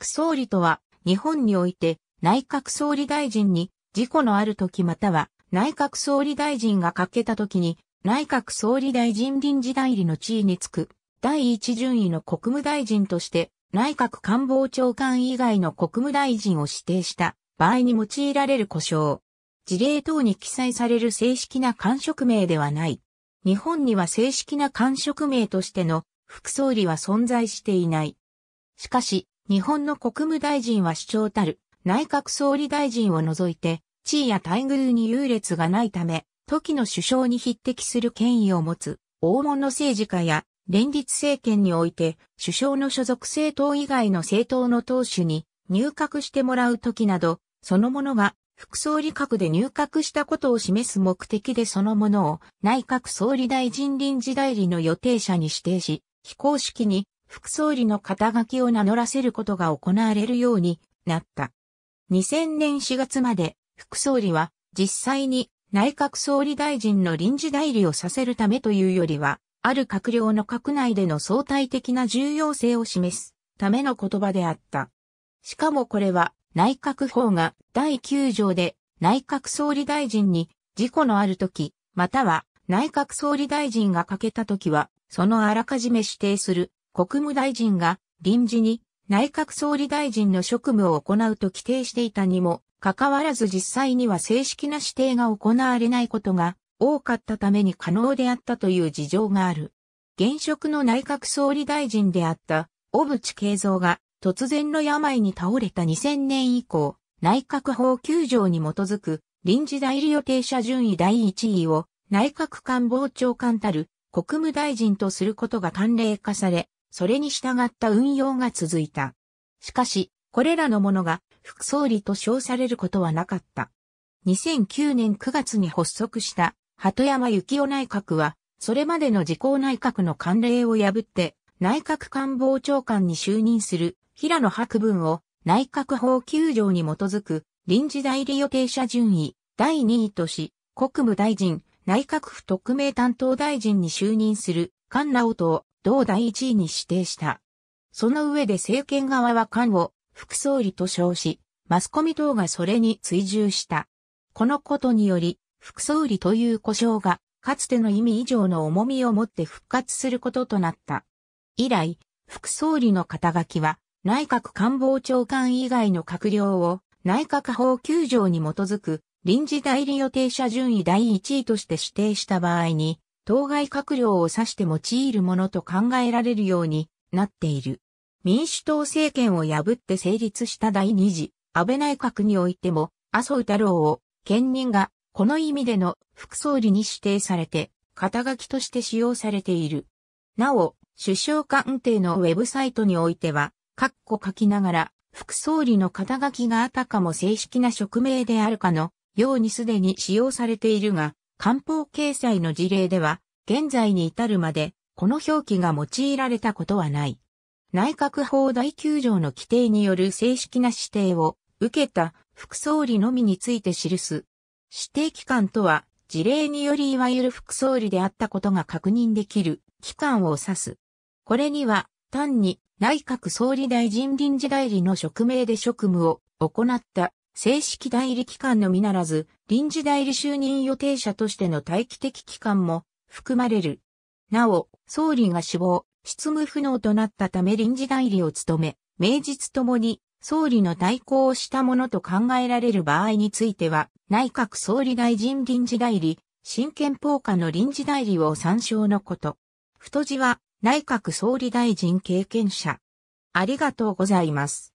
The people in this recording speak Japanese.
副総理とは、日本において内閣総理大臣に事故のある時または内閣総理大臣が欠けた時に内閣総理大臣臨時代理の地位につく第一順位の国務大臣として内閣官房長官以外の国務大臣を指定した場合に用いられる故障。事例等に記載される正式な官職名ではない。日本には正式な官職名としての副総理は存在していない。しかし、日本の国務大臣は主張たる内閣総理大臣を除いて、地位や待遇に優劣がないため、時の首相に匹敵する権威を持つ、大物政治家や、連立政権において、首相の所属政党以外の政党の党首に入閣してもらう時など、そのものが副総理閣で入閣したことを示す目的でそのものを内閣総理大臣臨時代理の予定者に指定し、非公式に副総理の肩書きを名乗らせることが行われるようになった。2000年4月まで副総理は実際に内閣総理大臣の臨時代理をさせるためというよりは、ある閣僚の閣内での相対的な重要性を示すための言葉であった。しかもこれは内閣法が第9条で内閣総理大臣に事故のある時、または内閣総理大臣が欠けた時は、そのあらかじめ指定する国務大臣が臨時に内閣総理大臣の職務を行うと規定していたにも、かかわらず実際には正式な指定が行われないことが多かったために可能であったという事情がある。現職の内閣総理大臣であった小渕恵三が突然の病に倒れた2000年以降、内閣法9条に基づく臨時代理予定者順位第1位を内閣官房長官たる国務大臣とすることが慣例化され、それに従った運用が続いた。しかし、これらのものが副総理と称されることはなかった。2009年9月に発足した鳩山幸雄内閣は、それまでの自公内閣の慣例を破って内閣官房長官に就任する平野博文を内閣法9条に基づく臨時代理予定者順位第2位とし、国務大臣、内閣府特命担当大臣に就任する菅直人を同第一位に指定した。その上で政権側は菅を副総理と称し、マスコミ等がそれに追従した。このことにより、副総理という呼称が、かつての意味以上の重みを持って復活することとなった。以来、副総理の肩書きは、内閣官房長官以外の閣僚を、内閣法9条に基づく、臨時代理予定者順位第1位として指定した場合に、当該閣僚を指して用いるものと考えられるようになっている。民主党政権を破って成立した第二次安倍内閣においても麻生太郎を兼任がこの意味での副総理に指定されて肩書きとして使用されている。なお、首相官邸のウェブサイトにおいては、括弧書きながら、副総理の肩書きがあたかも正式な職名であるかのようにすでに使用されているが、官報掲載の事例では、現在に至るまで、この表記が用いられたことはない。内閣法第9条の規定による正式な指定を受けた副総理のみについて記す。指定機関とは、事例によりいわゆる副総理であったことが確認できる機関を指す。これには、単に内閣総理大臣臨時代理の職名で職務を行った正式代理機関のみならず、臨時代理就任予定者としての待機的期間も含まれる。なお、総理が死亡、執務不能となったため臨時代理を務め、名実ともに総理の対抗をしたものと考えられる場合については、内閣総理大臣臨時代理、新憲法下の臨時代理を参照のこと。太字は内閣総理大臣経験者。ありがとうございます。